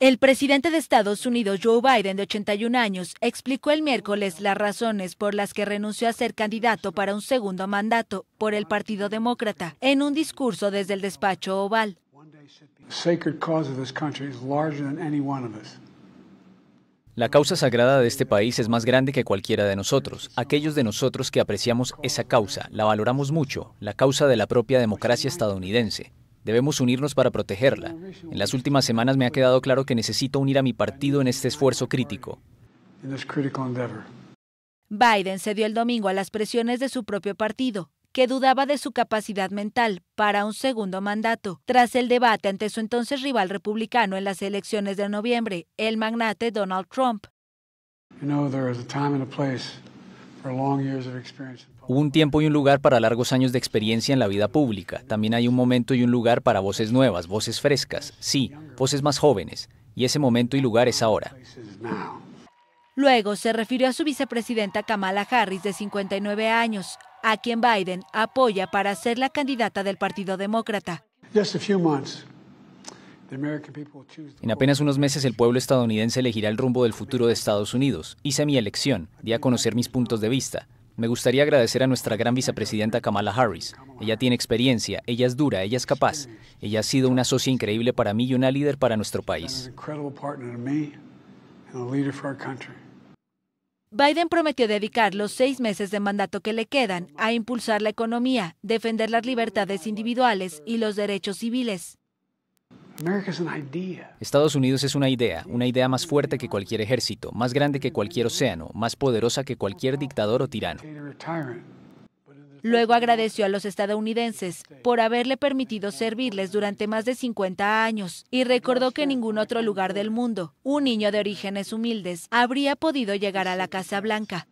El presidente de Estados Unidos, Joe Biden, de 81 años, explicó el miércoles las razones por las que renunció a ser candidato para un segundo mandato por el Partido Demócrata en un discurso desde el despacho oval. La causa sagrada de este país es más grande que cualquiera de nosotros. Aquellos de nosotros que apreciamos esa causa, la valoramos mucho, la causa de la propia democracia estadounidense. Debemos unirnos para protegerla. En las últimas semanas me ha quedado claro que necesito unir a mi partido en este esfuerzo crítico. Biden cedió el domingo a las presiones de su propio partido, que dudaba de su capacidad mental para un segundo mandato. Tras el debate ante su entonces rival republicano en las elecciones de noviembre, el magnate Donald Trump. Hubo un tiempo y un lugar para largos años de experiencia en la vida pública. También hay un momento y un lugar para voces nuevas, voces frescas, sí, voces más jóvenes. Y ese momento y lugar es ahora. Luego se refirió a su vicepresidenta Kamala Harris, de 59 años, a quien Biden apoya para ser la candidata del Partido Demócrata. En apenas unos meses el pueblo estadounidense elegirá el rumbo del futuro de Estados Unidos. Hice mi elección, di a conocer mis puntos de vista. Me gustaría agradecer a nuestra gran vicepresidenta Kamala Harris. Ella tiene experiencia, ella es dura, ella es capaz. Ella ha sido una socia increíble para mí y una líder para nuestro país. Biden prometió dedicar los seis meses de mandato que le quedan a impulsar la economía, defender las libertades individuales y los derechos civiles. Estados Unidos es una idea, una idea más fuerte que cualquier ejército, más grande que cualquier océano, más poderosa que cualquier dictador o tirano. Luego agradeció a los estadounidenses por haberle permitido servirles durante más de 50 años y recordó que en ningún otro lugar del mundo un niño de orígenes humildes habría podido llegar a la Casa Blanca.